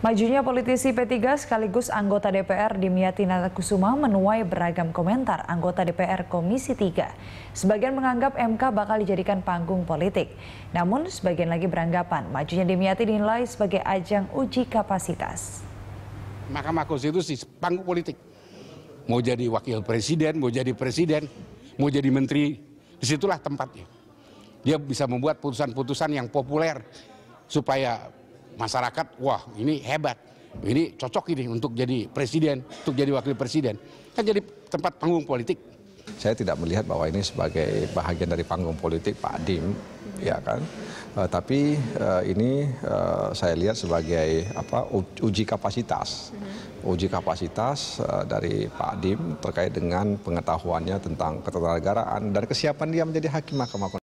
Majunya politisi P3 sekaligus anggota DPR Dimyati Natakusuma menuai beragam komentar anggota DPR Komisi 3. Sebagian menganggap MK bakal dijadikan panggung politik. Namun sebagian lagi beranggapan majunya Dimyati dinilai sebagai ajang uji kapasitas. Mahkamah Konstitusi panggung politik. Mau jadi wakil presiden, mau jadi presiden, mau jadi menteri, disitulah tempatnya. Dia bisa membuat putusan-putusan yang populer supaya masyarakat wah ini hebat ini cocok ini untuk jadi presiden untuk jadi wakil presiden kan jadi tempat panggung politik saya tidak melihat bahwa ini sebagai bahagian dari panggung politik Pak Dim ya kan. Uh, tapi uh, ini uh, saya lihat sebagai apa uji kapasitas, mm-hmm. uji kapasitas uh, dari Pak Dim terkait dengan pengetahuannya tentang ketatanegaraan dan kesiapan dia menjadi hakim Mahkamah Konstitusi.